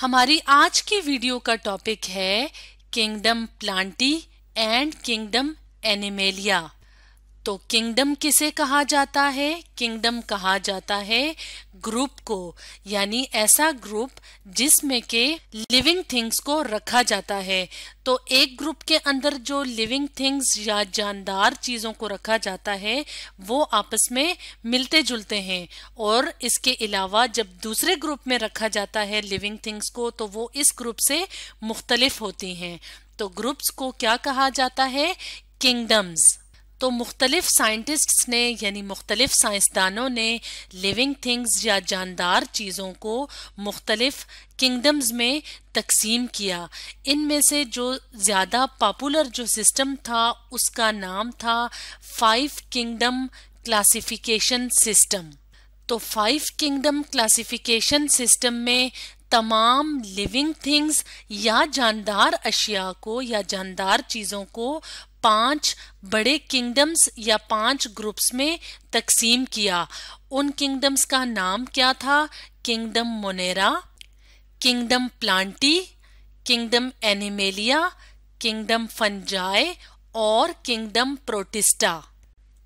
हमारी आज की वीडियो का टॉपिक है kingdom plantae and kingdom animalia तो किंगडम किसे कहा जाता है किंगडम कहा जाता है ग्रुप को यानी ऐसा ग्रुप जिसमें के लिविंग थिंग्स को रखा जाता है तो एक ग्रुप के अंदर जो लिविंग थिंग्स या जानदार चीज़ों को रखा जाता है वो आपस में मिलते जुलते हैं और इसके अलावा जब दूसरे ग्रुप में रखा जाता है लिविंग थिंग्स को तो वो इस ग्रुप से मुख्तलिफ होती हैं तो ग्रुप्स को क्या कहा जाता है किंगडम्स तो मुख्तलिफ साइंटिस्ट्स ने यानी मुख्तलिफ साइंसदानों ने लिविंग थिंग्स या जानदार चीज़ों को मुख्तलिफ किंगडम्स में तकसीम किया इनमें से जो ज़्यादा पॉपुलर जो सिस्टम था उसका नाम था फाइव किंगडम क्लासिफिकेशन सिस्टम तो फाइव किंगडम क्लासिफिकेशन सिस्टम में तमाम लिविंग थिंग्स या जानदार अशिया को या जानदार चीज़ों को पांच बड़े किंगडम्स या पांच ग्रुप्स में तकसीम किया उन किंगडम्स का नाम क्या था kingdom monera kingdom plantae kingdom animalia kingdom fungi और किंगडम प्रोटिस्टा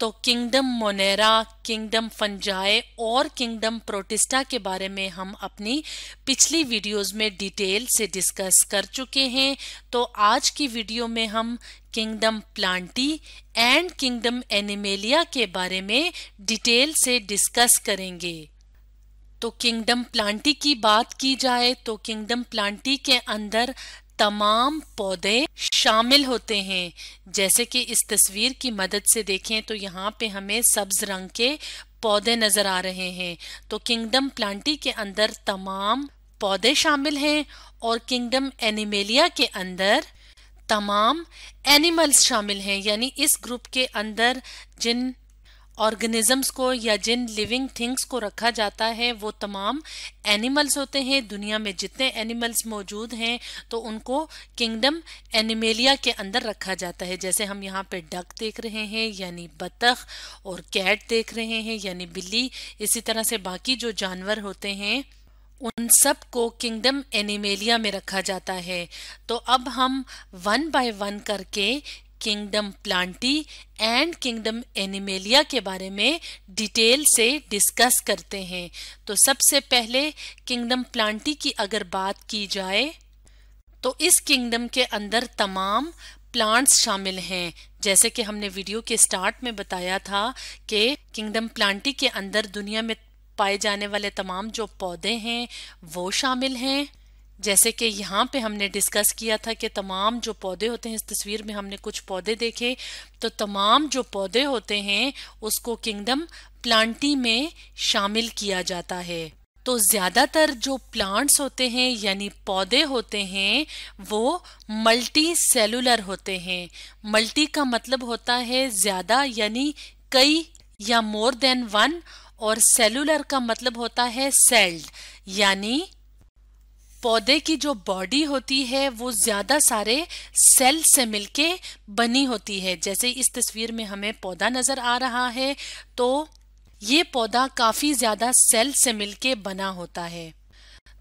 तो किंगडम मोनेरा किंगडम फंजाए और किंगडम प्रोटिस्टा के बारे में हम अपनी पिछली वीडियोस में डिटेल से डिस्कस कर चुके हैं तो आज की वीडियो में हम kingdom plantae and kingdom animalia के बारे में डिटेल से डिस्कस करेंगे तो किंगडम प्लांटी की बात की जाए तो किंगडम प्लांटी के अंदर तमाम पौधे शामिल होते हैं जैसे कि इस तस्वीर की मदद से देखें तो यहाँ पे हमें सब्ज रंग के पौधे नजर आ रहे हैं तो किंगडम प्लांटी के अंदर तमाम पौधे शामिल हैं और किंगडम एनिमेलिया के अंदर तमाम एनिमल्स शामिल हैं यानी इस ग्रुप के अंदर जिन ऑर्गेनिजम्स को या जिन लिविंग थिंग्स को रखा जाता है वो तमाम एनिमल्स होते हैं दुनिया में जितने एनिमल्स मौजूद हैं तो उनको किंगडम एनिमेलिया के अंदर रखा जाता है जैसे हम यहाँ पे डक देख रहे हैं यानी बतख और कैट देख रहे हैं यानी बिल्ली इसी तरह से बाकी जो जानवर होते हैं उन सब को किंगडम एनिमेलिया में रखा जाता है तो अब हम वन बाय वन करके kingdom plantae and kingdom animalia के बारे में डिटेल से डिस्कस करते हैं तो सबसे पहले किंगडम प्लांटी की अगर बात की जाए तो इस किंगडम के अंदर तमाम प्लांट्स शामिल हैं जैसे कि हमने वीडियो के स्टार्ट में बताया था कि किंगडम प्लांटी के अंदर दुनिया में पाए जाने वाले तमाम जो पौधे हैं वो शामिल हैं जैसे कि यहाँ पे हमने डिस्कस किया था कि तमाम जो पौधे होते हैं इस तस्वीर में हमने कुछ पौधे देखे तो तमाम जो पौधे होते हैं उसको किंगडम प्लांटी में शामिल किया जाता है तो ज़्यादातर जो प्लांट्स होते हैं यानी पौधे होते हैं वो मल्टी सेलुलर होते हैं मल्टी का मतलब होता है ज़्यादा यानी कई या मोर देन वन और सेलुलर का मतलब होता है सेल्ड यानी पौधे की जो बॉडी होती है वो ज़्यादा सारे सेल से मिलके बनी होती है जैसे इस तस्वीर में हमें पौधा नज़र आ रहा है तो ये पौधा काफ़ी ज़्यादा सेल से मिलके बना होता है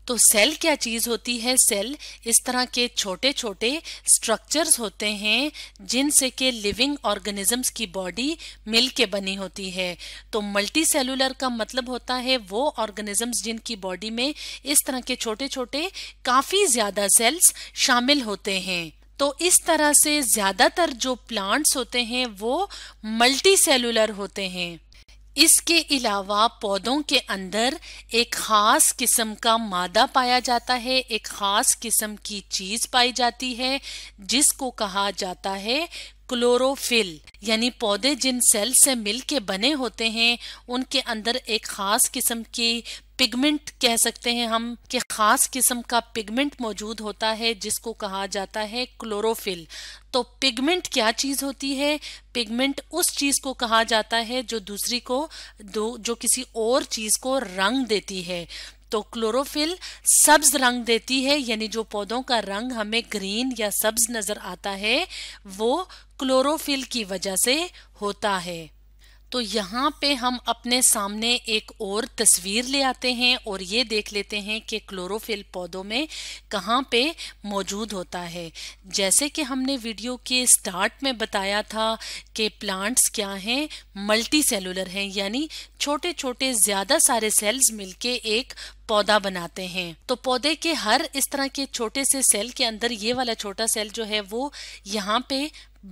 तो सेल क्या चीज होती है सेल इस तरह के छोटे छोटे स्ट्रक्चर्स होते हैं जिनसे के लिविंग ऑर्गेनिजम्स की बॉडी मिल के बनी होती है तो मल्टी सेलुलर का मतलब होता है वो ऑर्गेनिजम्स जिनकी बॉडी में इस तरह के छोटे छोटे काफी ज्यादा सेल्स शामिल होते हैं तो इस तरह से ज्यादातर जो प्लांट्स होते हैं वो मल्टी सेलुलर होते हैं इसके अलावा पौधों के अंदर एक ख़ास किस्म का मादा पाया जाता है एक ख़ास किस्म की चीज़ पाई जाती है जिसको कहा जाता है क्लोरोफिल यानी पौधे जिन सेल से मिलके बने होते हैं उनके अंदर एक ख़ास किस्म की पिगमेंट कह सकते हैं हम कि खास किस्म का पिगमेंट मौजूद होता है जिसको कहा जाता है क्लोरोफिल तो पिगमेंट क्या चीज होती है पिगमेंट उस चीज को कहा जाता है जो दूसरी को दो जो किसी और चीज को रंग देती है तो क्लोरोफिल सब्ज रंग देती है यानी जो पौधों का रंग हमें ग्रीन या सब्ज नजर आता है वो क्लोरोफिल की वजह से होता है तो यहाँ पे हम अपने सामने एक और तस्वीर ले आते हैं और ये देख लेते हैं कि क्लोरोफिल पौधों में कहाँ पे मौजूद होता है जैसे कि हमने वीडियो के स्टार्ट में बताया था कि प्लांट्स क्या हैं मल्टी सेलुलर हैं यानी छोटे छोटे ज़्यादा सारे सेल्स मिलके एक पौधा बनाते हैं तो पौधे के हर इस तरह के छोटे से सेल के अंदर ये वाला छोटा सेल जो है वो यहाँ पे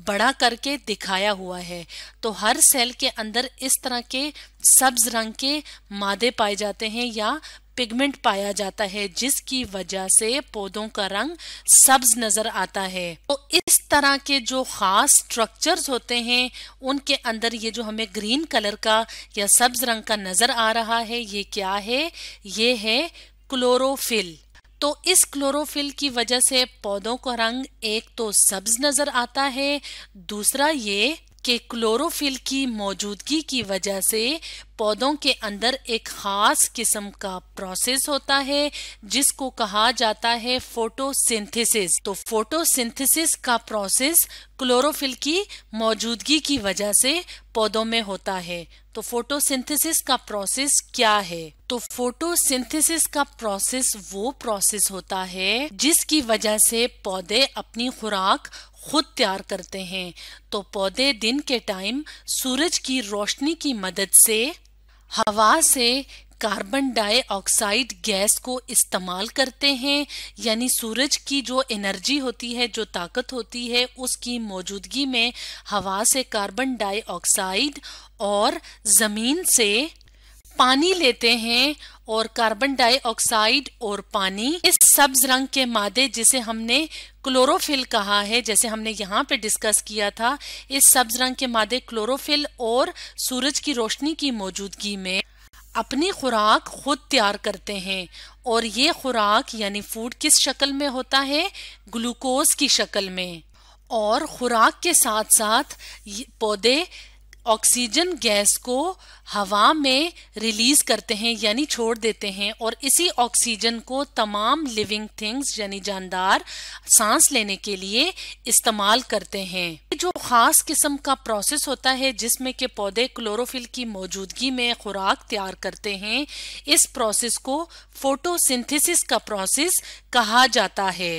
बड़ा करके दिखाया हुआ है तो हर सेल के अंदर इस तरह के सब्ज रंग के मादे पाए जाते हैं या पिगमेंट पाया जाता है जिसकी वजह से पौधों का रंग सब्ज नजर आता है तो इस तरह के जो खास स्ट्रक्चर्स होते हैं उनके अंदर ये जो हमें ग्रीन कलर का या सब्ज रंग का नजर आ रहा है ये क्या है ये है क्लोरोफिल तो इस क्लोरोफिल की वजह से पौधों का रंग एक तो सब्ज नजर आता है दूसरा ये कि क्लोरोफिल की मौजूदगी की वजह से पौधों के अंदर एक खास किस्म का प्रोसेस होता है जिसको कहा जाता है फोटोसिंथेसिस तो फोटोसिंथेसिस का प्रोसेस क्लोरोफिल की मौजूदगी की वजह से पौधों में होता है तो फोटोसिंथेसिस का प्रोसेस क्या है तो फोटोसिंथेसिस का प्रोसेस वो प्रोसेस होता है जिसकी वजह से पौधे अपनी खुराक खुद तैयार करते हैं तो पौधे दिन के टाइम सूरज की रोशनी की मदद से हवा से कार्बन डाइऑक्साइड गैस को इस्तेमाल करते हैं यानी सूरज की जो एनर्जी होती है जो ताकत होती है उसकी मौजूदगी में हवा से कार्बन डाइऑक्साइड और ज़मीन से पानी लेते हैं और कार्बन डाइऑक्साइड और पानी इस सब्ज रंग के मादे जिसे हमने क्लोरोफिल कहा है जैसे हमने यहाँ पे डिस्कस किया था इस सब्ज रंग के मादे क्लोरोफिल और सूरज की रोशनी की मौजूदगी में अपनी खुराक खुद तैयार करते हैं और ये खुराक यानी फूड किस शक्ल में होता है ग्लूकोज की शक्ल में और खुराक के साथ साथ पौधे ऑक्सीजन गैस को हवा में रिलीज करते हैं यानी छोड़ देते हैं और इसी ऑक्सीजन को तमाम लिविंग थिंग्स यानी जानदार सांस लेने के लिए इस्तेमाल करते हैं जो खास किस्म का प्रोसेस होता है जिसमें के पौधे क्लोरोफिल की मौजूदगी में खुराक तैयार करते हैं इस प्रोसेस को फोटोसिंथेसिस का प्रोसेस कहा जाता है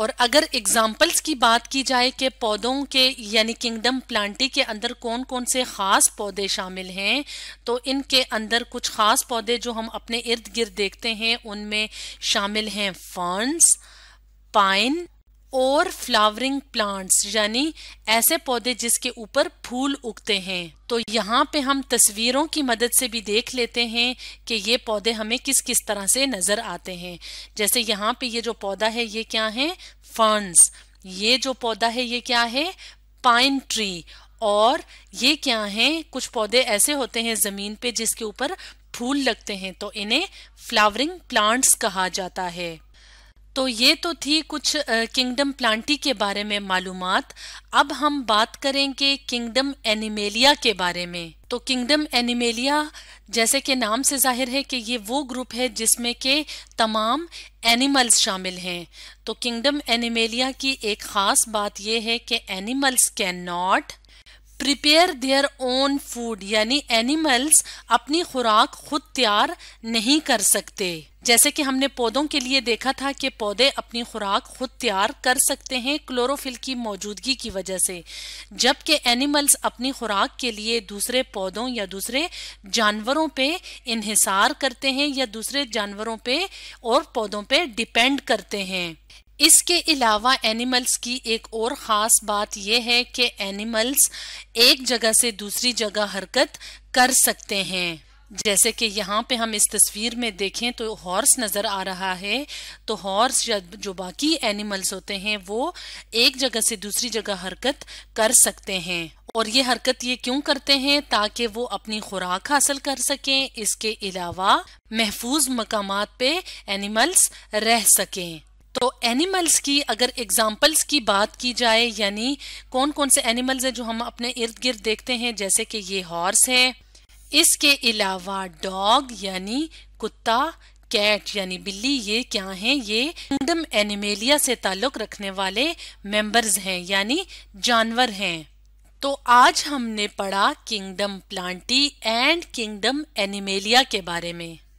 और अगर एग्जाम्पल्स की बात की जाए कि पौधों के यानी किंगडम प्लांटी के अंदर कौन कौन से ख़ास पौधे शामिल हैं तो इनके अंदर कुछ ख़ास पौधे जो हम अपने इर्द गिर्द देखते हैं उनमें शामिल हैं फर्न्स पाइन और फ्लावरिंग प्लांट्स यानी ऐसे पौधे जिसके ऊपर फूल उगते हैं तो यहाँ पे हम तस्वीरों की मदद से भी देख लेते हैं कि ये पौधे हमें किस किस तरह से नजर आते हैं जैसे यहाँ पे ये जो पौधा है ये क्या है फर्नस ये जो पौधा है ये क्या है पाइन ट्री और ये क्या है कुछ पौधे ऐसे होते हैं जमीन पे जिसके ऊपर फूल लगते हैं तो इन्हें फ्लावरिंग प्लांट्स कहा जाता है तो ये तो थी कुछ किंगडम प्लांटी के बारे में मालूम अब हम बात करेंगे किंगडम एनिमेलिया के बारे में तो किंगडम एनिमेलिया जैसे कि नाम से जाहिर है कि ये वो ग्रुप है जिसमें के तमाम एनिमल्स शामिल हैं तो किंगडम एनिमेलिया की एक ख़ास बात यह है कि animals can not prepare their own food यानी एनिमल्स अपनी खुराक खुद तैयार नहीं कर सकते जैसे कि हमने पौधों के लिए देखा था कि पौधे अपनी खुराक खुद तैयार कर सकते हैं क्लोरोफिल की मौजूदगी की वजह से जबकि एनिमल्स अपनी खुराक के लिए दूसरे पौधों या दूसरे जानवरों पे इन्हिसार करते हैं या दूसरे जानवरों पे और पौधों पे डिपेंड करते हैं इसके अलावा एनिमल्स की एक और ख़ास बात यह है कि एनिमल्स एक जगह से दूसरी जगह हरकत कर सकते हैं जैसे कि यहाँ पे हम इस तस्वीर में देखें तो हॉर्स नज़र आ रहा है तो हॉर्स या जो बाकी एनिमल्स होते हैं वो एक जगह से दूसरी जगह हरकत कर सकते हैं और ये हरकत ये क्यों करते हैं ताकि वो अपनी खुराक हासिल कर सकें इसके अलावा महफूज मकाम पे एनिमल्स रह सकें तो एनिमल्स की अगर एग्जाम्पल्स की बात की जाए यानी कौन कौन से एनिमल्स हैं जो हम अपने इर्द गिर्द देखते हैं जैसे कि ये हॉर्स है इसके अलावा डॉग यानी कुत्ता कैट यानी बिल्ली ये क्या हैं ये किंगडम एनिमेलिया से ताल्लुक रखने वाले मेंबर्स हैं यानी जानवर हैं तो आज हमने पढ़ा kingdom plantae and kingdom animalia के बारे में